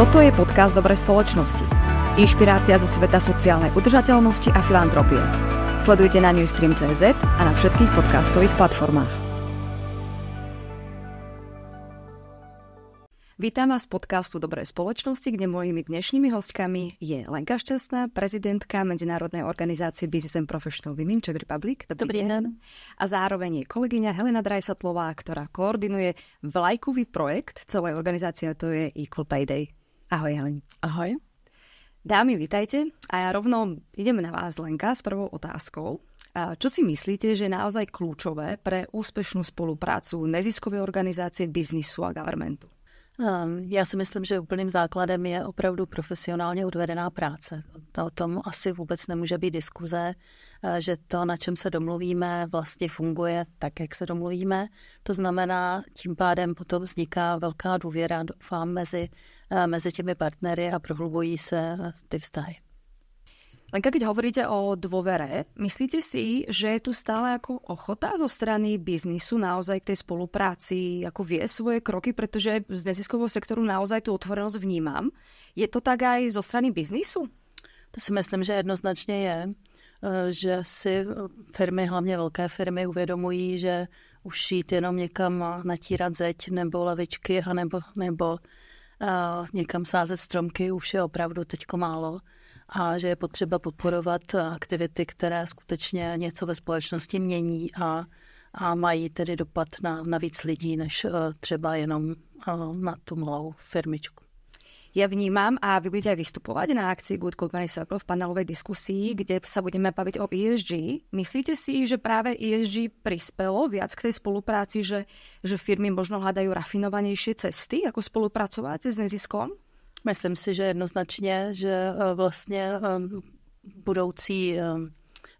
Toto je podcast Dobrej spoločnosti. Inšpirácia zo sveta sociálnej udržateľnosti a filantropie. Sledujte na Newstream.cz a na všetkých podcastových platformách. Vítam vás z podcastu Dobré spoločnosti, kde mojimi dnešními hostkami je Lenka Šťastná, prezidentka Medzinárodnej organizácie Business and Professional Women Czech Republic. Dobrý, Dobrý den. A zároveň je kolegyňa Helena Drajsatlová, ktorá koordinuje vlajkový projekt celej organizácie, a to je Equal Pay Day. Ahoj, Helen. Ahoj. Dámy, vítajte. A ja rovno idem na vás, Lenka, s prvou otázkou. Čo si myslíte, že je naozaj kľúčové pre úspešnú spoluprácu neziskovej organizácie, biznisu a governmentu? Ehm, já si myslím, že úplným základem je opravdu profesionálně odvedená práce. To o tom asi vůbec nemůže být diskuze, eh, že to, na čem se domluvíme, vlastně funguje tak, jak se domluvíme. To znamená, tím pádem potom vzniká velká důvěra, doufám, mezi, eh, mezi těmi partnery a prohlubují se eh, ty vztahy. Len keď hovoríte o dôvere, myslíte si, že je tu stále ako ochota zo strany biznisu naozaj k tej spolupráci, ako vie svoje kroky, pretože z neziskového sektoru naozaj tú otvorenosť vnímam. Je to tak aj zo strany biznisu? To si myslím, že jednoznačně je, eh, že si firmy, hlavně velké firmy, uvědomují, že už jít jenom někam natírat zeď nebo lavičky a nebo, nebo uh, někam sázet stromky už je opravdu teďko málo a že je potřeba podporovat aktivity, které skutečně něco ve společnosti mění a, a mají tedy dopad na, na víc lidí, než eh, třeba jenom eh, na tu malou firmičku. Ja vnímam a vy budete aj vystupovať na akcii Good Company Circle v panelovej diskusii, kde sa budeme baviť o ESG. Myslíte si, že práve ESG prispelo viac k tej spolupráci, že, že firmy možno hľadajú rafinovanejšie cesty, ako spolupracovať s neziskom? Myslím si, že jednoznačně, že eh, vlastně ehm, budoucí ehm,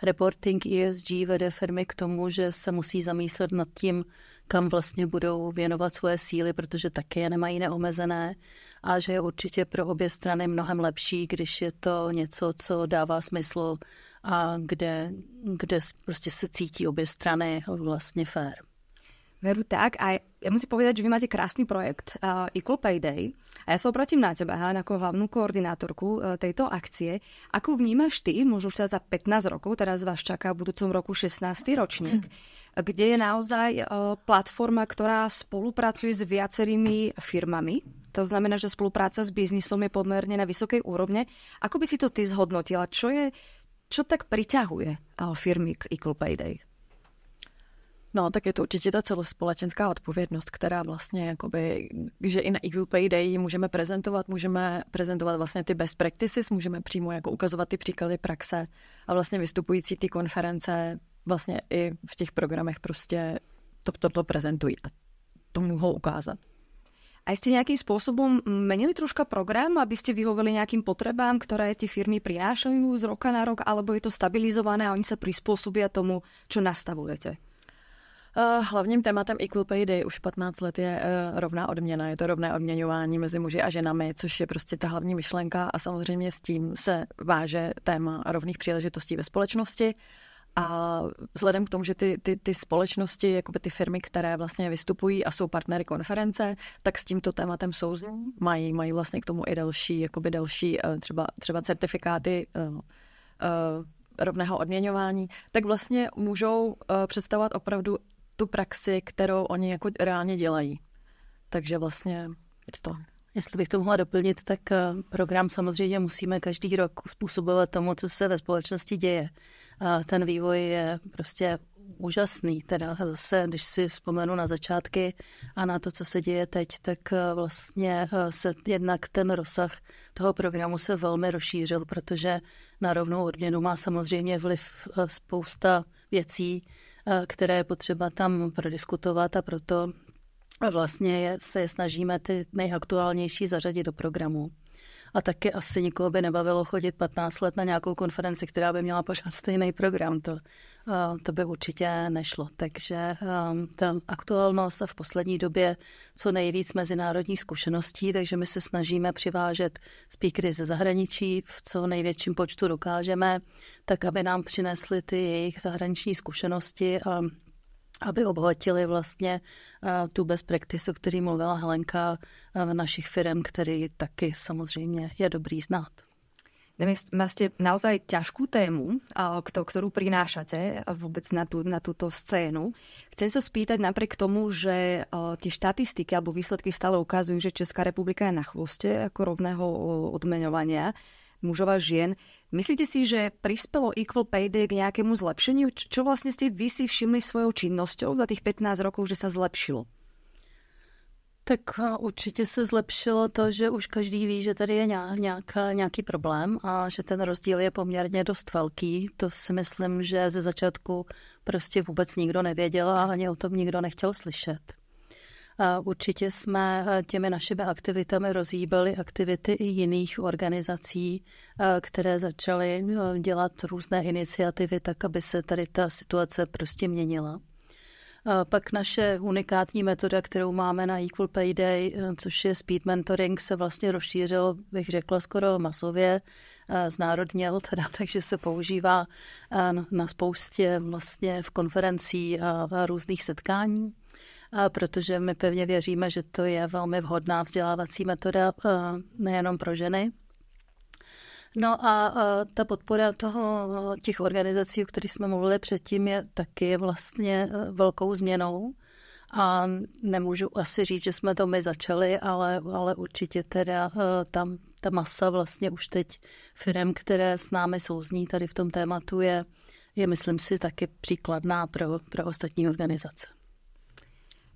reporting ESG vede firmy k tomu, že se musí zamýšlet nad tím, kam vlastně budou věnovat svoje síly, protože také je nemají neomezené a že je určitě pro obě strany mnohem lepší, když je to něco, co dává smysl a kde, kde prostě se cítí obě strany vlastně fér. Veru tak a ja musím povedať, že vy máte krásny projekt uh, eh, Equal Pay Day a ja sa obratím na teba, Han, ako hlavnú koordinátorku uh, eh, tejto akcie. Ako vnímaš ty, možno už za 15 rokov, teraz vás čaká v budúcom roku 16. ročník, kde je naozaj uh, platforma, ktorá spolupracuje s viacerými firmami, to znamená, že spolupráca s biznisom je pomerne na vysokej úrovne. Ako by si to ty zhodnotila? Čo je, čo tak priťahuje uh, firmy k Equal Pay Day? No, tak je to určitě ta celospolečenská odpovědnost, která vlastně, jakoby, že i na Equal Pay Day můžeme prezentovat, můžeme prezentovat vlastně ty best practices, můžeme přímo jako ukazovat ty příklady praxe a vlastně vystupující ty konference vlastně i v těch programech prostě to, toto to prezentují a to mohou ukázat. A jste nějakým způsobem menili troška program, abyste vyhověli nějakým potřebám, které ty firmy přinášejí z roka na rok, alebo je to stabilizované a oni se přizpůsobí tomu, co nastavujete? Eh, hlavním tématem Equal Pay Day už 15 let je eh, rovná odměna. Je to rovné odměňování mezi muži a ženami, což je prostě ta hlavní myšlenka a samozřejmě s tím se váže téma rovných příležitostí ve společnosti. A vzhledem k tomu, že ty, ty, ty společnosti, jako ty firmy, které vlastně vystupují a jsou partnery konference, tak s tímto tématem souzní, mají, mají vlastně k tomu i další, jakoby další eh, třeba, třeba certifikáty uh, uh, rovného odměňování, tak vlastně můžou uh, představovat opravdu tu praxi, kterou oni jako reálně dělají. Takže vlastně to. Jestli bych to mohla doplnit, tak eh, program samozřejmě musíme každý rok způsobovat tomu, co se ve společnosti děje. A ten vývoj je prostě úžasný. Teda zase, když si vzpomenu na začátky a na to, co se děje teď, tak eh, vlastně eh, se jednak ten rozsah toho programu se velmi rozšířil, protože na rovnou odměnu má samozřejmě vliv spousta věcí, Eh, které je potřeba tam prodiskutovat a proto vlastně se snažíme ty nejaktuálnější zařadit do programu. A taky asi nikoho by nebavilo chodit 15 let na nějakou konferenci, která by měla pořád stejný program. To, to by určitě nešlo. Takže ta aktuálnost a v poslední době co nejvíc mezinárodních zkušeností, takže my se snažíme přivážet speakery ze zahraničí v co největším počtu dokážeme, tak aby nám přinesli ty jejich zahraniční zkušenosti a aby obohatili vlastně eh, tu best practice, o který mluvila Helenka v eh, našich firm, který taky samozřejmě je dobrý znát. Máte naozaj ťažkú tému, ktorú prinášate eh, vôbec na, tú, na túto scénu. Chcem sa spýtať napriek tomu, že tie štatistiky alebo výsledky stále ukazujú, že Česká republika je na chvoste ako rovného odmeňovania mužov a žien. Myslíte si, že prispelo Equal Pay Day k nejakému zlepšeniu? Čo vlastne ste vy si všimli svojou činnosťou za tých 15 rokov, že sa zlepšilo? Tak určitě se zlepšilo to, že už každý ví, že tady je nějak, nějaký problém a že ten rozdíl je poměrně dost velký. To si myslím, že ze začátku prostě vůbec nikdo nevěděl a ani o tom nikdo nechtěl slyšet. Určitě jsme eh, těmi našimi aktivitami rozhýbali aktivity i jiných organizací, eh, které začaly eh, dělat různé iniciativy, tak aby se tady ta situace prostě měnila. Pak naše unikátní metoda, kterou máme na Equal Pay Day, což je speed mentoring, se vlastně rozšířil, bych řekla, skoro masově, znárodněl, teda, takže se používá na spoustě vlastně v konferencí a různých setkání protože my pevně věříme, že to je velmi vhodná vzdělávací metoda nejenom pro ženy, No a ta podpora toho, těch organizací, o kterých jsme mluvili předtím, je taky vlastně e, velkou změnou. A nemůžu asi říct, že jsme to my začali, ale, ale určitě teda e, tam ta masa vlastně už teď firm, které s námi souzní tady v tom tématu, je, je myslím si taky příkladná pro, pro ostatní organizace.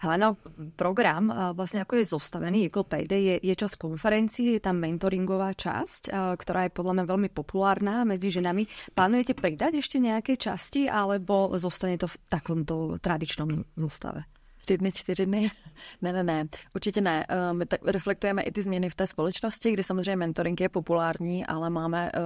Hele, no, program eh, vlastně jako je zostavený, Pay jako Payday je, je čas konferencí, je tam mentoringová časť, eh, která je podle mě velmi populárna mezi ženami. Plánujete přidat ještě nějaké časti, alebo zostane to v takomto tradičnom zostave? Tři dny, čtyři dny? ne, ne, ne, určitě ne. Eh, my tak reflektujeme i ty změny v té společnosti, kdy samozřejmě mentoring je populární, ale máme eh,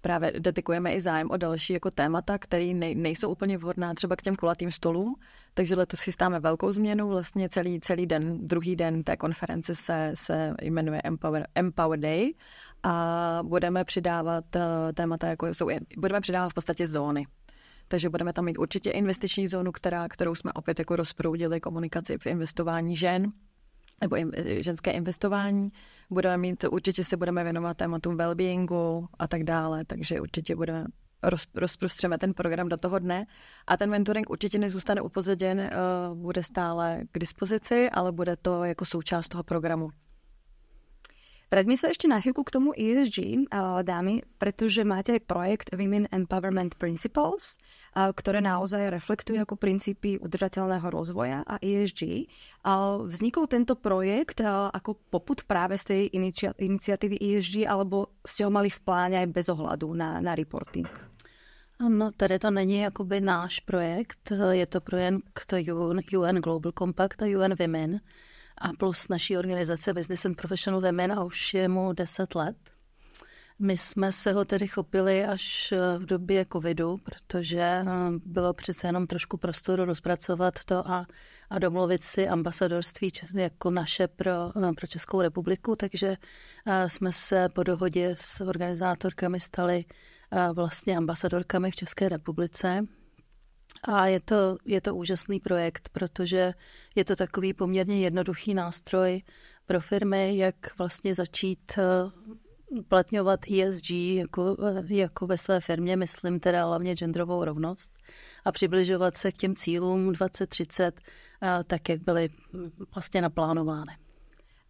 právě, dedikujeme i zájem o další jako témata, které nejsou úplně vhodná třeba k těm kulatým stolům, takže letos chystáme velkou změnu, vlastně celý, celý den, druhý den té konference se, se jmenuje Empower, Empower Day a budeme přidávat eh, témata, jako jsou, budeme přidávat v podstatě zóny. Takže budeme tam mít určitě investiční zónu, která, kterou jsme opět jako rozproudili komunikaci v investování žen nebo im, eh, ženské investování. Budeme mít, určitě se budeme věnovat tématům wellbeingu a tak dále, takže určitě budeme roz, rozprostřeme ten program do toho dne. A ten mentoring určitě nezůstane upozaděn, eh, bude stále k dispozici, ale bude to jako součást toho programu. Vraťme sa ešte na chvíľku k tomu ESG, eh, dámy, pretože máte aj projekt Women Empowerment Principles, eh, ktoré naozaj reflektujú ako princípy udržateľného rozvoja a ESG. Eh, vznikol tento projekt ako poput práve z tej iniciatívy ESG, alebo ste ho mali v pláne aj bez ohľadu na, na reporting? No, tady to není jakoby náš projekt, je to projekt UN Global Compact a UN Women a plus naší organizace Business and Professional Women a už je mu 10 let. My jsme se ho tedy chopili až eh, v době covidu, protože eh, bylo přece jenom trošku prostoru rozpracovat to a, a domluvit si ambasadorství jako naše pro, eh, pro Českou republiku, takže jsme se po dohodě s organizátorkami stali vlastně ambasadorkami v České republice a je to, je to úžasný projekt, protože je to takový poměrně jednoduchý nástroj pro firmy, jak vlastně začít eh, uplatňovat ESG jako, eh, jako ve své firmě, myslím teda hlavně genderovou rovnost a přibližovat se k těm cílům 2030, eh, tak jak byly mm, vlastně naplánovány.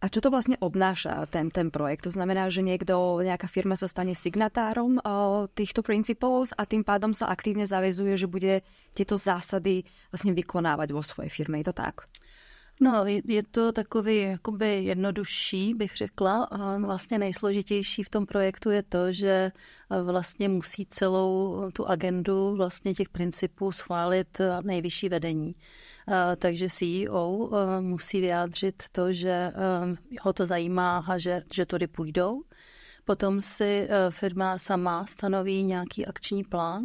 A čo to vlastně obnáša ten, ten projekt? To znamená, že někdo, nějaká firma se stane signatárom eh, těchto principov a tím pádem se aktivně zavezuje, že bude tyto zásady vlastně vykonávat vo svojej firme. Je to tak? No, je to takový jakoby jednodušší, bych řekla. A vlastně nejsložitější v tom projektu je to, že eh, vlastně musí celou eh, tu agendu vlastně těch principů schválit eh, nejvyšší vedení. Takže CEO musí vyjádřit to, že ho to zajímá a že, že tudy půjdou. Potom si eh, firma sama stanoví nějaký akční plán,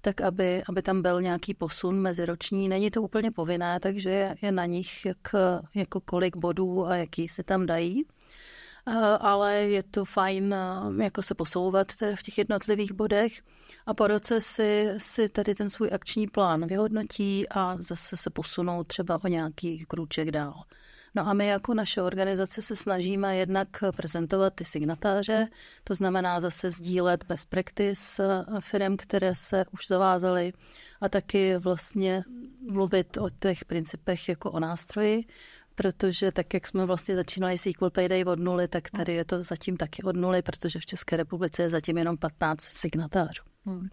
tak aby, aby tam byl nějaký posun meziroční. Není to úplně povinné, takže je, na nich jak, jako kolik bodů a jaký se tam dají. Eh, ale je to fajn eh, jako se posouvat v těch jednotlivých bodech a po roce si, si tady ten svůj akční plán vyhodnotí a zase se posunou třeba o nějaký krůček dál. No a my jako naše organizace se snažíme jednak prezentovat ty signatáře, to znamená zase sdílet best practice eh, firm, které se už zavázaly a taky vlastně mluvit o těch principech jako o nástroji, protože tak, jak jsme vlastně začínali s Equal Pay Day od nuly, tak tady je to zatím taky od nuly, protože v České republice je zatím jenom 15 signatářů. Hmm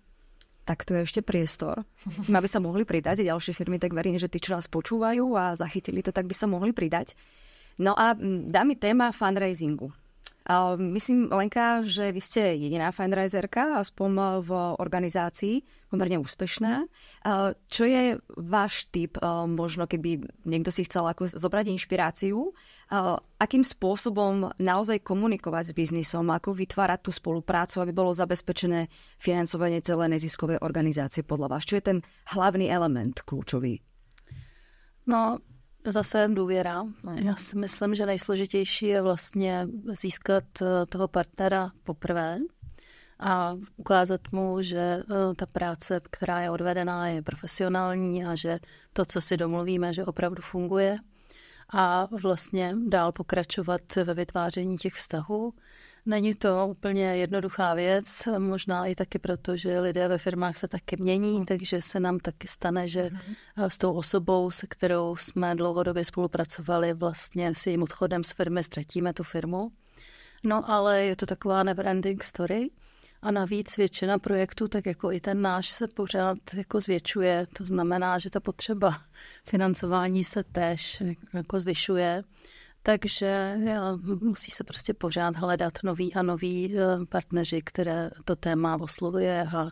tak to je ešte priestor. Tým, aby sa mohli pridať, ďalšie firmy tak verím, že tí, čo nás počúvajú a zachytili to, tak by sa mohli pridať. No a dá mi téma fundraisingu. Myslím, Lenka, že vy jste jediná fundraiserka, aspoň v organizácii, poměrně úspěšná. Čo mhm. je váš tip, možno kdyby někdo si chcel jako zobrať inšpiráciu, akým způsobem naozaj komunikovat s biznisom, ako vytvárat tu spoluprácu, aby bylo zabezpečené financování celé neziskové organizace podle vás? Čo je ten hlavný element klíčový? No, Zase důvěra. Já si myslím, že nejsložitější je vlastně získat eh, toho partnera poprvé a ukázat mu, že eh, ta práce, která je odvedená, je profesionální a že to, co si domluvíme, že opravdu funguje. A vlastně dál pokračovat ve vytváření těch vztahů Není to úplně jednoduchá věc, možná i taky proto, že lidé ve firmách se taky mění, takže se nám taky stane, že mhm. eh, s tou osobou, se kterou jsme dlouhodobě spolupracovali, vlastně s jejím odchodem z firmy ztratíme tu firmu. No ale je to taková never ending story. A navíc většina projektů, tak jako i ten náš, se pořád jako zvětšuje. To znamená, že ta potřeba financování se též eh, jako zvyšuje. Takže musí se prostě pořád hledat noví a noví eh, partneři, které to téma oslovuje a,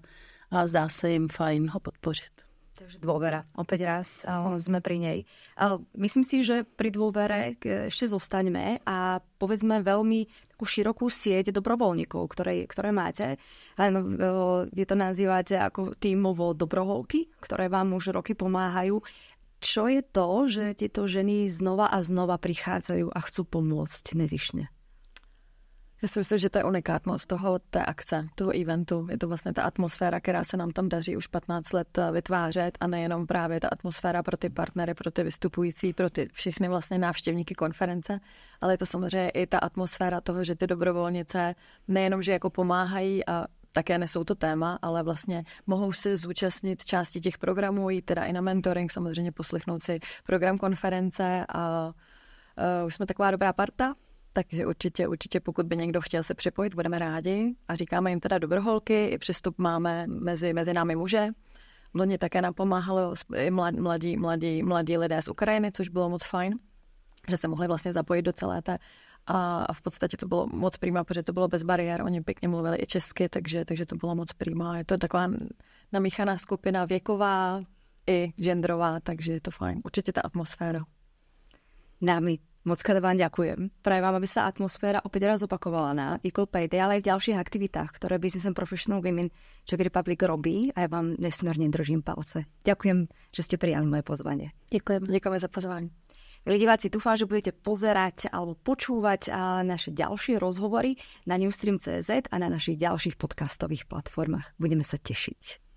a zdá se jim fajn ho podpořit. Takže dôvera. Opäť raz jsme sme pri nej. myslím si, že pri dôvere eh, ešte zostaňme a povedzme veľmi takú širokú sieť dobrovoľníkov, ktoré, ktoré máte. Len no, eh, vy to nazývate ako tímovo dobrovoľky, ktoré vám už roky pomáhajú čo je to, že tyto ženy znova a znova přicházejí a chcú pomôcť nezišne? Já si myslím, že to je unikátnost toho, té akce, toho eventu. Je to vlastně ta atmosféra, která se nám tam daří už 15 let eh, vytvářet a nejenom právě ta atmosféra pro ty partnery, pro ty vystupující, pro ty všechny vlastně návštěvníky konference, ale je to samozřejmě i ta atmosféra toho, že ty dobrovolnice nejenom, že jako pomáhají a také nesou to téma, ale vlastně mohou se zúčastnit části těch programů, jít teda i na mentoring, samozřejmě poslechnout si program konference a uh, už jsme taková dobrá parta, takže určitě, určitě pokud by někdo chtěl se připojit, budeme rádi a říkáme jim teda dobroholky, i přestup máme mezi, mezi námi muže, Mně také napomáhalo i mladí, mladí, mladí lidé z Ukrajiny, což bylo moc fajn, že se mohli vlastně zapojit do celé té a, v podstatě to bylo moc prima, protože to bylo bez bariér, oni pěkně mluvili i česky, takže, takže to bylo moc prima. Je to taková namíchaná skupina věková i genderová, takže je to fajn. Určitě ta atmosféra. Námi moc krát vám děkuji. Prajem vám, aby se atmosféra opět raz opakovala na Equal Pay Day, ale i v dalších aktivitách, které Business and Professional Women Czech Republic robí a já vám nesmírně držím palce. Děkuji, že jste přijali moje pozvání. Děkuji. Děkuji za pozvání. Milí diváci, dúfam, že budete pozerať alebo počúvať eh, naše ďalšie rozhovory na newstream.cz a na našich ďalších podcastových platformách. Budeme sa tešiť.